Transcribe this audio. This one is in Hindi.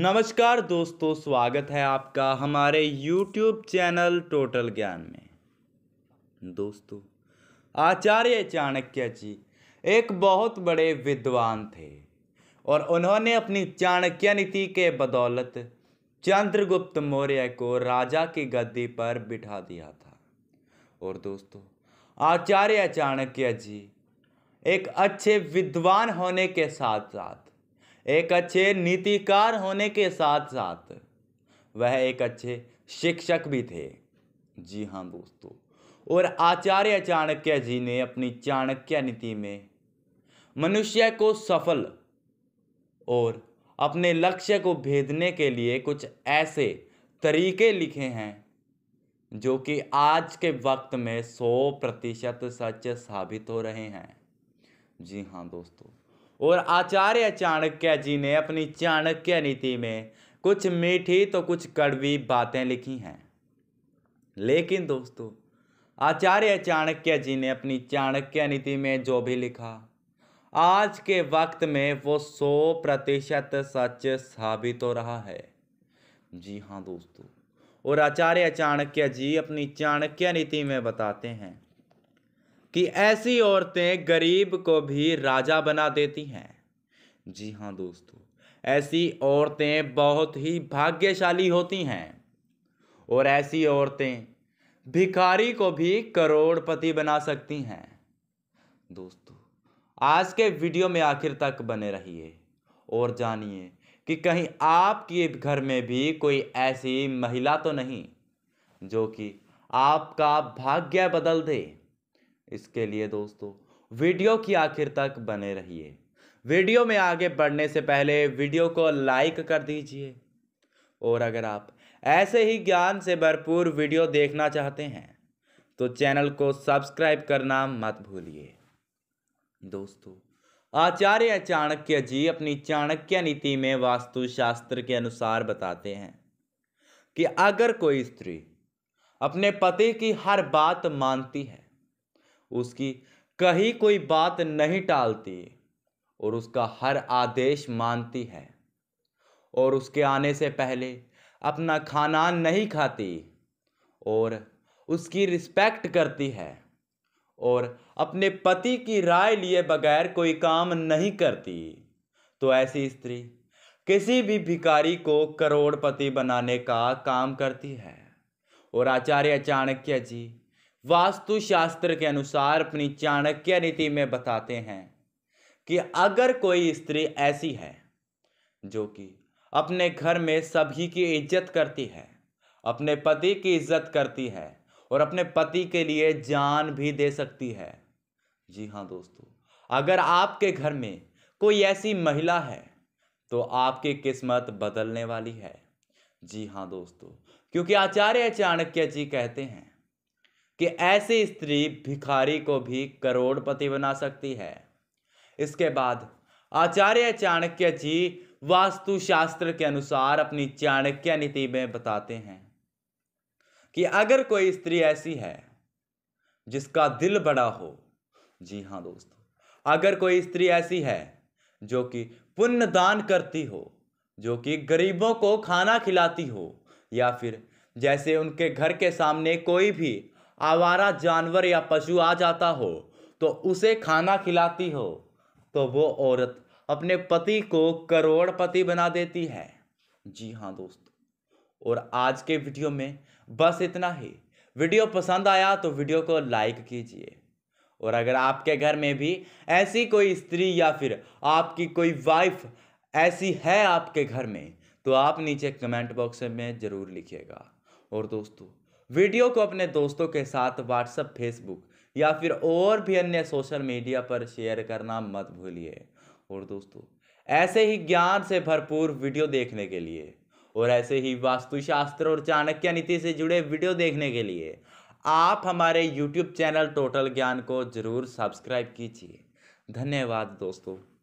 नमस्कार दोस्तों स्वागत है आपका हमारे YouTube चैनल टोटल ज्ञान में दोस्तों आचार्य चाणक्य जी एक बहुत बड़े विद्वान थे और उन्होंने अपनी चाणक्य नीति के बदौलत चंद्रगुप्त मौर्य को राजा की गद्दी पर बिठा दिया था और दोस्तों आचार्य चाणक्य जी एक अच्छे विद्वान होने के साथ साथ एक अच्छे नीतिकार होने के साथ साथ वह एक अच्छे शिक्षक भी थे जी हाँ दोस्तों और आचार्य चाणक्य जी ने अपनी चाणक्य नीति में मनुष्य को सफल और अपने लक्ष्य को भेदने के लिए कुछ ऐसे तरीके लिखे हैं जो कि आज के वक्त में सौ प्रतिशत सच साबित हो रहे हैं जी हाँ दोस्तों और आचार्य चाणक्य जी ने अपनी चाणक्य नीति में कुछ मीठी तो कुछ कड़वी बातें लिखी हैं लेकिन दोस्तों आचार्य चाणक्य जी ने अपनी चाणक्य नीति में जो भी लिखा आज के वक्त में वो सौ प्रतिशत सच साबित हो रहा है जी हाँ दोस्तों और आचार्य चाणक्य जी अपनी चाणक्य नीति में बताते हैं कि ऐसी औरतें गरीब को भी राजा बना देती हैं जी हाँ दोस्तों ऐसी औरतें बहुत ही भाग्यशाली होती हैं और ऐसी औरतें भिखारी को भी करोड़पति बना सकती हैं दोस्तों आज के वीडियो में आखिर तक बने रहिए और जानिए कि कहीं आपके घर में भी कोई ऐसी महिला तो नहीं जो कि आपका भाग्य बदल दे इसके लिए दोस्तों वीडियो की आखिर तक बने रहिए वीडियो में आगे बढ़ने से पहले वीडियो को लाइक कर दीजिए और अगर आप ऐसे ही ज्ञान से भरपूर वीडियो देखना चाहते हैं तो चैनल को सब्सक्राइब करना मत भूलिए दोस्तों आचार्य चाणक्य जी अपनी चाणक्य नीति में वास्तुशास्त्र के अनुसार बताते हैं कि अगर कोई स्त्री अपने पति की हर बात मानती है उसकी कहीं कोई बात नहीं टालती और उसका हर आदेश मानती है और उसके आने से पहले अपना खाना नहीं खाती और उसकी रिस्पेक्ट करती है और अपने पति की राय लिए बगैर कोई काम नहीं करती तो ऐसी स्त्री किसी भी भिकारी को करोड़पति बनाने का काम करती है और आचार्य चाणक्य जी वास्तुशास्त्र के अनुसार अपनी चाणक्य नीति में बताते हैं कि अगर कोई स्त्री ऐसी है जो कि अपने घर में सभी की इज्जत करती है अपने पति की इज्जत करती है और अपने पति के लिए जान भी दे सकती है जी हाँ दोस्तों अगर आपके घर में कोई ऐसी महिला है तो आपकी किस्मत बदलने वाली है जी हाँ दोस्तों क्योंकि आचार्य चाणक्य जी कहते हैं कि ऐसी स्त्री भिखारी को भी करोड़पति बना सकती है इसके बाद आचार्य चाणक्य जी वास्तुशास्त्र के अनुसार अपनी चाणक्य नीति में बताते हैं कि अगर कोई स्त्री ऐसी है जिसका दिल बड़ा हो जी हाँ दोस्तों अगर कोई स्त्री ऐसी है जो कि पुण्य दान करती हो जो कि गरीबों को खाना खिलाती हो या फिर जैसे उनके घर के सामने कोई भी आवारा जानवर या पशु आ जाता हो तो उसे खाना खिलाती हो तो वो औरत अपने पति को करोड़पति बना देती है जी हाँ दोस्तों और आज के वीडियो में बस इतना ही वीडियो पसंद आया तो वीडियो को लाइक कीजिए और अगर आपके घर में भी ऐसी कोई स्त्री या फिर आपकी कोई वाइफ ऐसी है आपके घर में तो आप नीचे कमेंट बॉक्स में ज़रूर लिखिएगा और दोस्तों वीडियो को अपने दोस्तों के साथ व्हाट्सअप फेसबुक या फिर और भी अन्य सोशल मीडिया पर शेयर करना मत भूलिए और दोस्तों ऐसे ही ज्ञान से भरपूर वीडियो देखने के लिए और ऐसे ही वास्तुशास्त्र और चाणक्य नीति से जुड़े वीडियो देखने के लिए आप हमारे YouTube चैनल टोटल ज्ञान को जरूर सब्सक्राइब कीजिए धन्यवाद दोस्तों